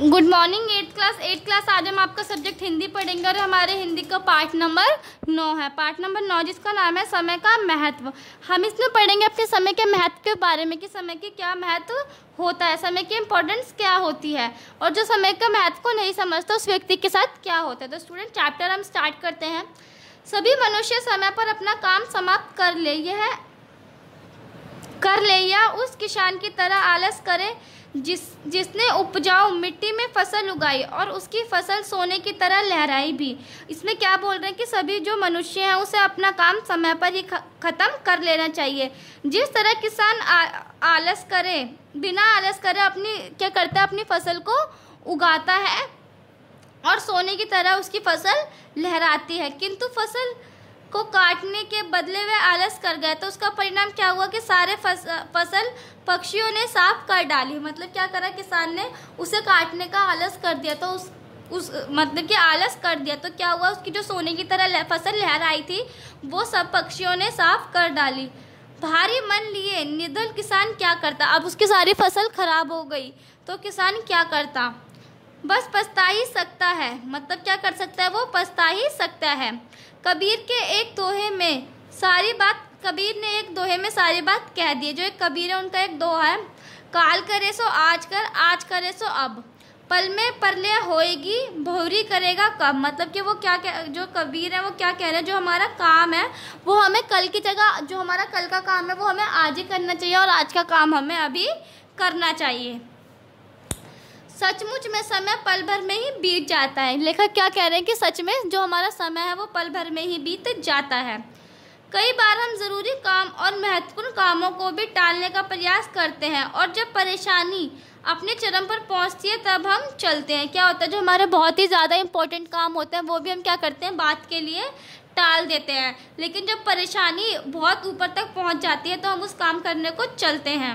good morning eight class eight class आज हम आपका सब्जेक्ट हिंदी पढ़ेंगे और हमारे हिंदी का पार्ट नंबर नौ है पार्ट नंबर नौ जिसका नाम है समय का महत्व हम इसमें पढ़ेंगे अपने समय के महत्व के बारे में कि समय के क्या महत्व होता है समय की इम्पोर्टेंस क्या होती है और जो समय का महत्व को नहीं समझता उस व्यक्ति के साथ क्या होता है तो स्टूडेंट चैप्टर हम स्टार्ट करते हैं सभी मनुष्य समय पर अपना काम समाप्त कर ले यह कर ले या उस किसान की तरह आलस करें जिस जिसने उपजाऊ मिट्टी में फसल उगाई और उसकी फसल सोने की तरह लहराई भी इसमें क्या बोल रहे हैं कि सभी जो मनुष्य हैं उसे अपना काम समय पर ही ख़त्म कर लेना चाहिए जिस तरह किसान आ, आलस करे बिना आलस करे अपनी क्या करता है अपनी फसल को उगाता है और सोने की तरह उसकी फसल लहराती है किंतु फसल को काटने के बदले वे आलस कर गए तो उसका परिणाम क्या हुआ कि सारे फसल पक्षियों ने साफ कर डाली मतलब क्या करा किसान ने उसे काटने का आलस कर दिया तो उस उस मतलब कि आलस कर दिया तो क्या हुआ उसकी जो सोने की तरह फसल लहर आई थी वो सब पक्षियों ने साफ कर डाली भारी मन लिए निर्धन किसान क्या करता अब उसकी सारी फसल खराब हो गई तो किसान क्या करता बस पछता ही सकता है मतलब क्या कर सकता है वो पछता ही सकता है कबीर के एक दोहे में सारी बात कबीर ने एक दोहे में सारी बात कह दी जो एक कबीर है उनका एक दोहा है काल करे सो आज कर आज करे सो अब पल में परले होएगी भोरी करेगा कब मतलब कि वो क्या कह जो कबीर है वो क्या कह रहे हैं जो हमारा काम है वो हमें कल की जगह जो हमारा कल का काम है वो हमें आज ही करना चाहिए और आज का काम हमें अभी करना चाहिए सचमुच में समय पल भर में ही बीत जाता है लेखक क्या कह रहे हैं कि सच में जो हमारा समय है वो पल भर में ही बीत जाता है कई बार हम ज़रूरी काम और महत्वपूर्ण कामों को भी टालने का प्रयास करते हैं और जब परेशानी अपने चरम पर पहुंचती है तब हम चलते हैं क्या होता है जो हमारे बहुत ही ज़्यादा इंपॉर्टेंट काम होते हैं वो भी हम क्या करते हैं बात के लिए टाल देते हैं लेकिन जब परेशानी बहुत ऊपर तक पहुंच जाती है तो हम उस काम करने को चलते हैं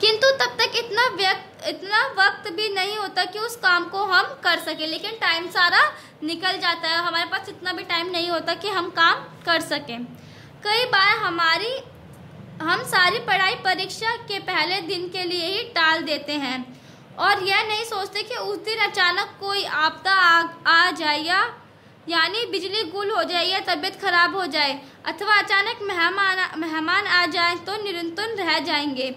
किंतु तब तक इतना व्यक्त इतना वक्त भी नहीं होता कि उस काम को हम कर सकें लेकिन टाइम सारा निकल जाता है हमारे पास इतना भी टाइम नहीं होता कि हम काम कर सकें कई बार हमारी हम सारी पढ़ाई परीक्षा के पहले दिन के लिए ही टाल देते हैं और यह नहीं सोचते कि उस दिन अचानक कोई आपदा आ, आ जाए या यानी बिजली गुल हो जाए या तबीयत खराब हो जाए अथवा अचानक मेहमान मेहमान आ जाए तो निरंतर रह जाएंगे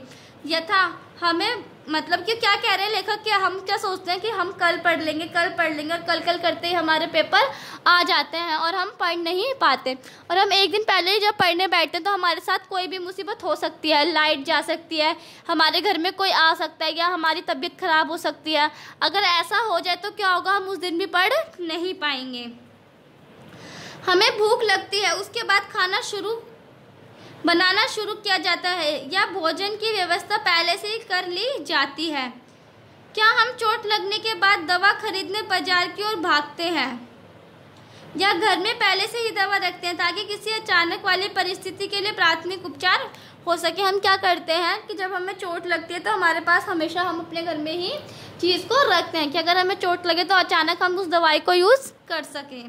यथा हमें मतलब कि क्या कह रहे हैं लेखक कि हम क्या सोचते हैं कि हम कल पढ़ लेंगे कल पढ़ लेंगे और कल कल करते ही हमारे पेपर आ जाते हैं और हम पढ़ नहीं पाते और हम एक दिन पहले ही जब पढ़ने बैठते हैं तो हमारे साथ कोई भी मुसीबत हो सकती है लाइट जा सकती है हमारे घर में कोई आ सकता है या हमारी तबीयत ख़राब हो सकती है अगर ऐसा हो जाए तो क्या होगा हम उस दिन भी पढ़ नहीं पाएंगे हमें भूख लगती है उसके बाद खाना शुरू बनाना शुरू किया जाता है या भोजन की व्यवस्था पहले से ही कर ली जाती है क्या हम चोट लगने के बाद दवा खरीदने बाजार की ओर भागते हैं या घर में पहले से ही दवा रखते हैं ताकि किसी अचानक वाली परिस्थिति के लिए प्राथमिक उपचार हो सके हम क्या करते हैं कि जब हमें चोट लगती है तो हमारे पास हमेशा हम अपने घर में ही चीज़ को रखते हैं कि अगर हमें चोट लगे तो अचानक हम उस दवाई को यूज़ कर सकें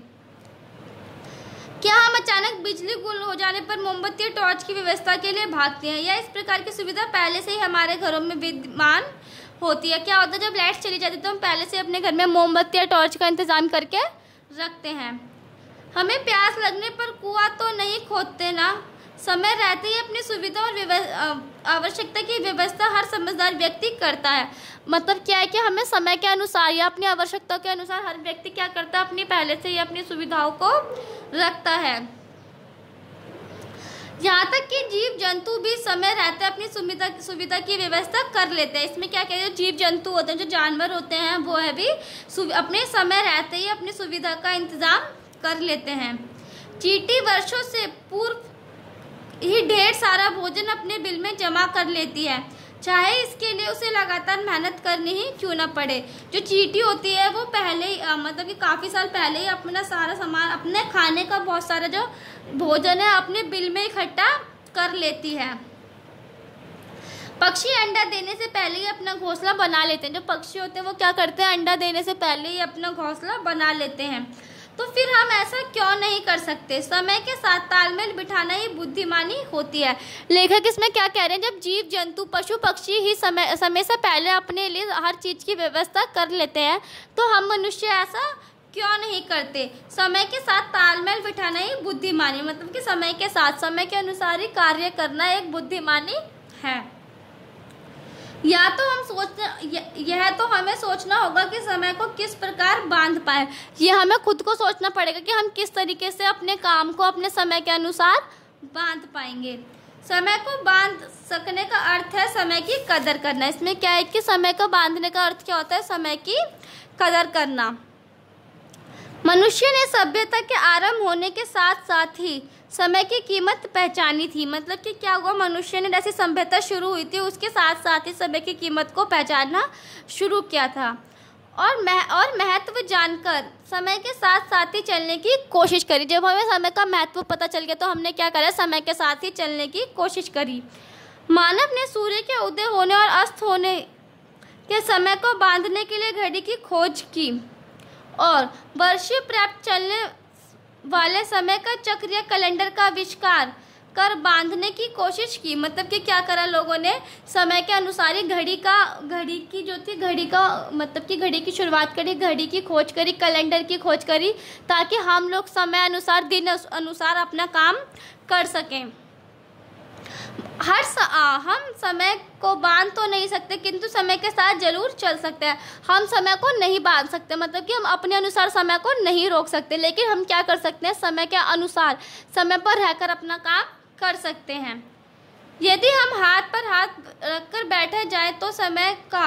क्या हम अचानक बिजली गुल हो जाने पर मोमबत्ती और टॉर्च की व्यवस्था के लिए भागते हैं या इस प्रकार की सुविधा पहले से ही हमारे घरों में विद्यमान होती है क्या होता है जब लाइट चली जाती है तो हम पहले से अपने घर में मोमबत्ती या टॉर्च का इंतज़ाम करके रखते हैं हमें प्यास लगने पर कुआ तो नहीं खोदते ना समय रहते ही अपनी सुविधा और आवश्यकता की व्यवस्था हर समझदार व्यक्ति करता है मतलब क्या है कि हमें समय के अनुसार या अपनी आवश्यकता के अनुसार हर व्यक्ति क्या करता है अपनी पहले से ही अपनी सुविधाओं को रखता है यहाँ तक कि जीव जंतु भी समय रहते अपनी सुविधा सुविधा की व्यवस्था कर लेते हैं इसमें क्या कहते हैं जीव जंतु होते हैं जो जानवर होते हैं वो है भी अपने समय रहते ही अपनी सुविधा का इंतजाम कर लेते हैं चीटी वर्षों से ही ढेर सारा भोजन अपने बिल में जमा कर लेती है चाहे इसके लिए उसे लगातार मेहनत करनी ही क्यों ना पड़े जो चीटी होती है वो पहले ही मतलब कि काफ़ी साल पहले ही अपना सारा सामान अपने खाने का बहुत सारा जो भोजन है अपने बिल में इकट्ठा कर लेती है पक्षी अंडा देने से पहले ही अपना घोंसला बना लेते हैं जो पक्षी होते हैं वो क्या करते हैं अंडा देने से पहले ही अपना घोंसला बना लेते हैं तो फिर हम ऐसा क्यों नहीं कर सकते समय के साथ तालमेल बिठाना ही बुद्धिमानी होती है लेखक इसमें क्या कह रहे हैं जब जीव जंतु पशु पक्षी ही समय समय से पहले अपने लिए हर चीज़ की व्यवस्था कर लेते हैं तो हम मनुष्य ऐसा क्यों नहीं करते समय के साथ तालमेल बिठाना ही बुद्धिमानी मतलब कि समय के साथ समय के अनुसार ही कार्य करना एक बुद्धिमानी है या तो हम सोचना यह तो हमें सोचना होगा कि समय को किस प्रकार बांध पाए यह हमें खुद को सोचना पड़ेगा कि हम किस तरीके से अपने काम को अपने समय के अनुसार बांध पाएंगे समय को बांध सकने का अर्थ है समय की कदर करना इसमें क्या है कि समय को बांधने का अर्थ क्या होता है समय की कदर करना मनुष्य ने सभ्यता के आरंभ होने के साथ साथ ही समय की कीमत पहचानी थी मतलब कि क्या हुआ मनुष्य ने जैसी सभ्यता शुरू हुई थी उसके साथ साथ ही समय की कीमत को पहचानना शुरू किया था और मह और महत्व जानकर समय के साथ साथ ही चलने की कोशिश करी जब हमें समय का महत्व पता चल गया तो हमने क्या करा समय के साथ ही चलने की कोशिश करी मानव ने सूर्य के उदय होने और अस्त होने के समय को बांधने के लिए घड़ी की खोज की और वर्षीय प्राप्त चलने वाले समय का चक्र या कैलेंडर का आविष्कार कर बांधने की कोशिश की मतलब कि क्या करा लोगों ने समय के अनुसार ही घड़ी का घड़ी की जो थी घड़ी का मतलब कि घड़ी की शुरुआत करी घड़ी की खोज करी कैलेंडर की खोज करी ताकि हम लोग समय अनुसार दिन अनुसार अपना काम कर सकें हर स, आ, हम समय को बांध तो नहीं सकते किंतु समय के साथ जरूर चल सकते हैं हम समय को नहीं बांध सकते मतलब कि हम अपने अनुसार समय को नहीं रोक सकते लेकिन हम क्या कर सकते हैं समय के अनुसार समय पर रहकर अपना काम कर सकते हैं यदि हम हाथ पर हाथ रखकर बैठे जाएं तो समय का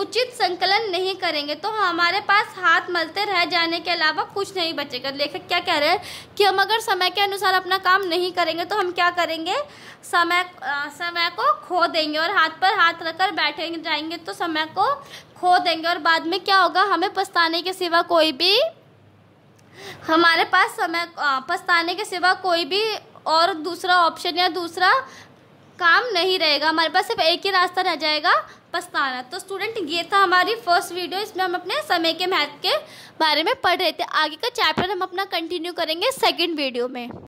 उचित संकलन नहीं करेंगे तो हमारे पास हाथ मलते रह जाने के अलावा कुछ नहीं बचेगा लेखक क्या कह रहे हैं कि हम अगर समय के अनुसार अपना काम नहीं करेंगे तो हम क्या करेंगे समय आ, समय को खो देंगे और हाथ पर हाथ रखकर बैठे जाएंगे तो समय को खो देंगे और बाद में क्या होगा हमें पछताने के सिवा कोई भी हमारे पास समय पछताने के सिवा कोई भी और दूसरा ऑप्शन या दूसरा काम नहीं रहेगा हमारे पास सिर्फ एक ही रास्ता रह जाएगा पछताना तो स्टूडेंट ये था हमारी फर्स्ट वीडियो इसमें हम अपने समय के महत्व के बारे में पढ़ रहे थे आगे का चैप्टर हम अपना कंटिन्यू करेंगे सेकेंड वीडियो में